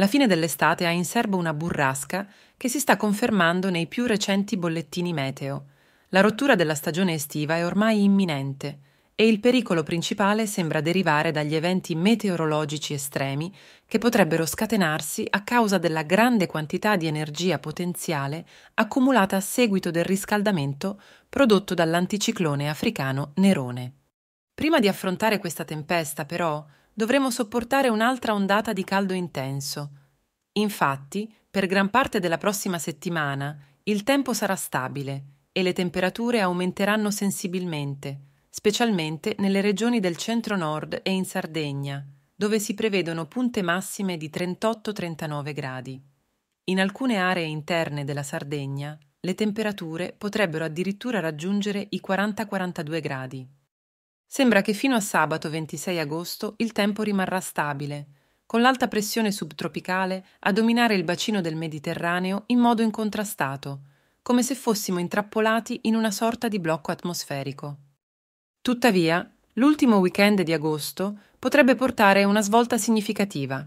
La fine dell'estate ha in serbo una burrasca che si sta confermando nei più recenti bollettini meteo. La rottura della stagione estiva è ormai imminente e il pericolo principale sembra derivare dagli eventi meteorologici estremi che potrebbero scatenarsi a causa della grande quantità di energia potenziale accumulata a seguito del riscaldamento prodotto dall'anticiclone africano Nerone. Prima di affrontare questa tempesta, però, dovremo sopportare un'altra ondata di caldo intenso. Infatti, per gran parte della prossima settimana, il tempo sarà stabile e le temperature aumenteranno sensibilmente, specialmente nelle regioni del centro-nord e in Sardegna, dove si prevedono punte massime di 38-39 gradi. In alcune aree interne della Sardegna, le temperature potrebbero addirittura raggiungere i 40-42 gradi. Sembra che fino a sabato 26 agosto il tempo rimarrà stabile, con l'alta pressione subtropicale a dominare il bacino del Mediterraneo in modo incontrastato, come se fossimo intrappolati in una sorta di blocco atmosferico. Tuttavia, l'ultimo weekend di agosto potrebbe portare una svolta significativa.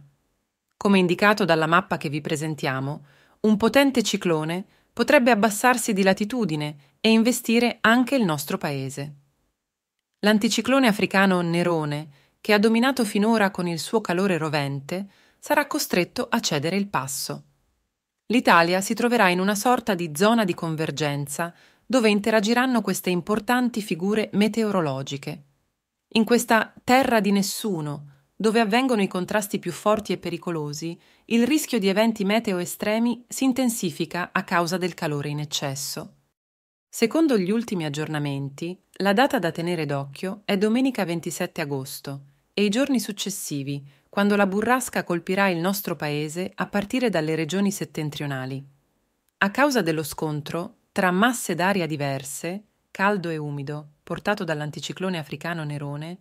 Come indicato dalla mappa che vi presentiamo, un potente ciclone potrebbe abbassarsi di latitudine e investire anche il nostro paese. L'anticiclone africano Nerone, che ha dominato finora con il suo calore rovente, sarà costretto a cedere il passo. L'Italia si troverà in una sorta di zona di convergenza dove interagiranno queste importanti figure meteorologiche. In questa terra di nessuno, dove avvengono i contrasti più forti e pericolosi, il rischio di eventi meteo estremi si intensifica a causa del calore in eccesso. Secondo gli ultimi aggiornamenti, la data da tenere d'occhio è domenica 27 agosto e i giorni successivi, quando la burrasca colpirà il nostro paese a partire dalle regioni settentrionali. A causa dello scontro tra masse d'aria diverse, caldo e umido, portato dall'anticiclone africano Nerone,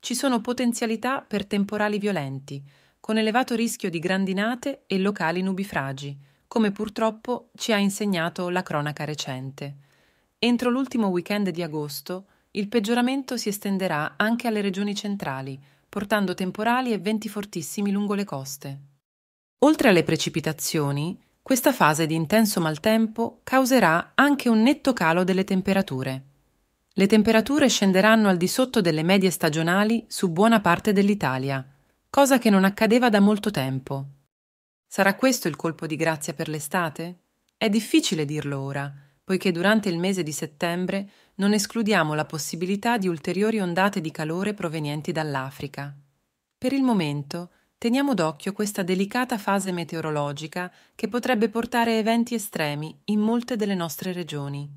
ci sono potenzialità per temporali violenti, con elevato rischio di grandinate e locali nubifragi, come purtroppo ci ha insegnato la cronaca recente. Entro l'ultimo weekend di agosto il peggioramento si estenderà anche alle regioni centrali, portando temporali e venti fortissimi lungo le coste. Oltre alle precipitazioni, questa fase di intenso maltempo causerà anche un netto calo delle temperature. Le temperature scenderanno al di sotto delle medie stagionali su buona parte dell'Italia, cosa che non accadeva da molto tempo. Sarà questo il colpo di grazia per l'estate? È difficile dirlo ora, poiché durante il mese di settembre non escludiamo la possibilità di ulteriori ondate di calore provenienti dall'Africa. Per il momento teniamo d'occhio questa delicata fase meteorologica che potrebbe portare eventi estremi in molte delle nostre regioni.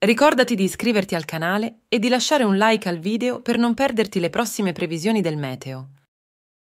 Ricordati di iscriverti al canale e di lasciare un like al video per non perderti le prossime previsioni del meteo.